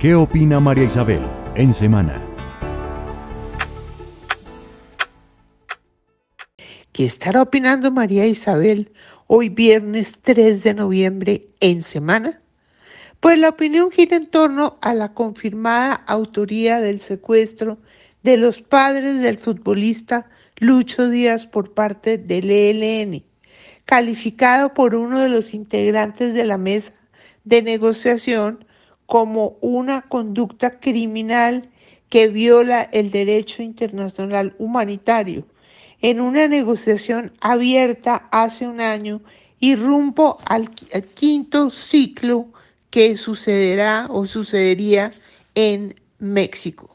¿Qué opina María Isabel en semana? ¿Qué estará opinando María Isabel hoy viernes 3 de noviembre en semana? Pues la opinión gira en torno a la confirmada autoría del secuestro de los padres del futbolista Lucho Díaz por parte del ELN, calificado por uno de los integrantes de la mesa de negociación como una conducta criminal que viola el derecho internacional humanitario. En una negociación abierta hace un año y rumbo al quinto ciclo que sucederá o sucedería en México.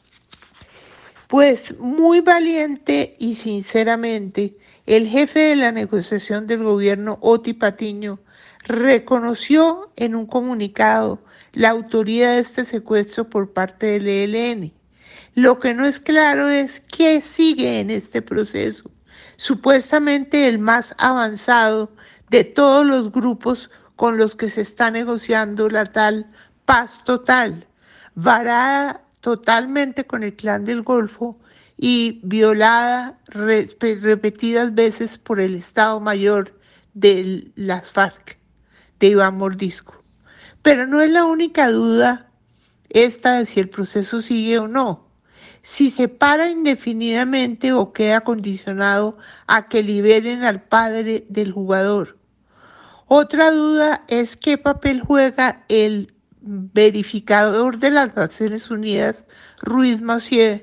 Pues muy valiente y sinceramente el jefe de la negociación del gobierno, Oti Patiño, reconoció en un comunicado la autoría de este secuestro por parte del ELN. Lo que no es claro es qué sigue en este proceso, supuestamente el más avanzado de todos los grupos con los que se está negociando la tal paz total, varada totalmente con el clan del Golfo y violada repetidas veces por el Estado Mayor de las FARC, de Iván Mordisco. Pero no es la única duda esta de si el proceso sigue o no. Si se para indefinidamente o queda condicionado a que liberen al padre del jugador. Otra duda es qué papel juega el verificador de las Naciones Unidas, Ruiz Massieu,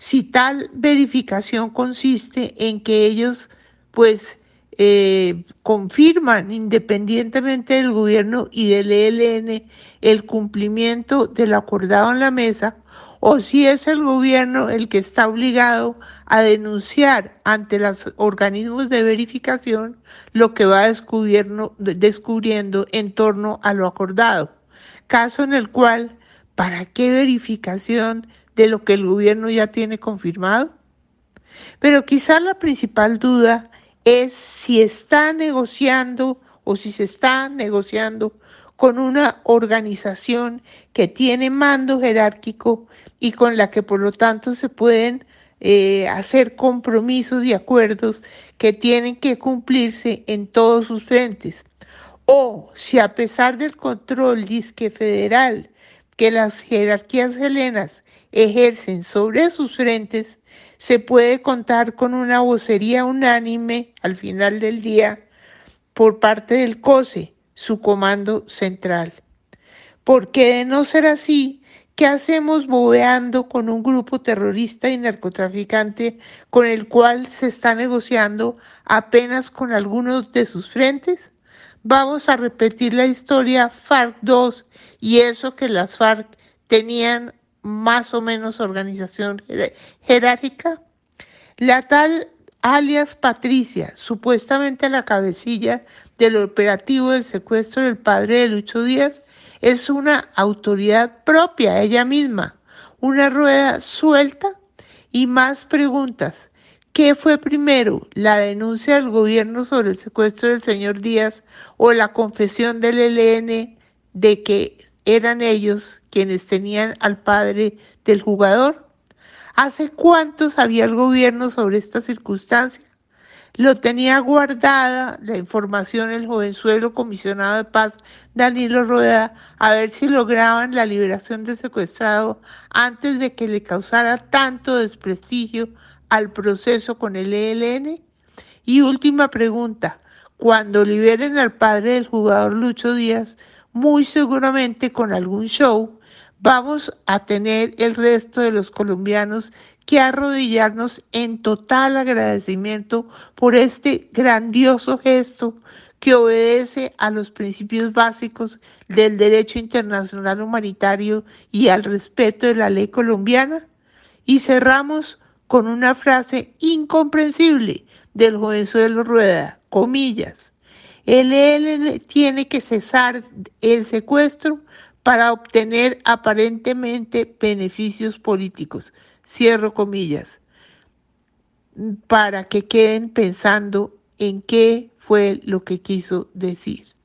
si tal verificación consiste en que ellos pues eh, confirman independientemente del gobierno y del ELN el cumplimiento del acordado en la mesa o si es el gobierno el que está obligado a denunciar ante los organismos de verificación lo que va descubriendo en torno a lo acordado, caso en el cual, ¿para qué verificación de lo que el gobierno ya tiene confirmado? Pero quizá la principal duda es si está negociando o si se está negociando con una organización que tiene mando jerárquico y con la que por lo tanto se pueden eh, hacer compromisos y acuerdos que tienen que cumplirse en todos sus frentes. O si a pesar del control disque federal que las jerarquías helenas ejercen sobre sus frentes, se puede contar con una vocería unánime al final del día por parte del COSE, su comando central. Porque de no ser así, ¿qué hacemos bobeando con un grupo terrorista y narcotraficante con el cual se está negociando apenas con algunos de sus frentes? vamos a repetir la historia FARC II y eso que las FARC tenían más o menos organización jerárquica. La tal alias Patricia, supuestamente la cabecilla del operativo del secuestro del padre de Lucho Díaz, es una autoridad propia, ella misma, una rueda suelta y más preguntas. ¿Qué fue primero, la denuncia del gobierno sobre el secuestro del señor Díaz o la confesión del ELN de que eran ellos quienes tenían al padre del jugador? ¿Hace cuánto sabía el gobierno sobre esta circunstancia? Lo tenía guardada la información el jovenzuelo comisionado de paz Danilo Rueda a ver si lograban la liberación del secuestrado antes de que le causara tanto desprestigio al proceso con el ELN? Y última pregunta, cuando liberen al padre del jugador Lucho Díaz, muy seguramente con algún show, vamos a tener el resto de los colombianos que arrodillarnos en total agradecimiento por este grandioso gesto que obedece a los principios básicos del derecho internacional humanitario y al respeto de la ley colombiana. Y cerramos con una frase incomprensible del jovenzuelo Rueda, comillas. El e tiene que cesar el secuestro para obtener aparentemente beneficios políticos. Cierro comillas. Para que queden pensando en qué fue lo que quiso decir.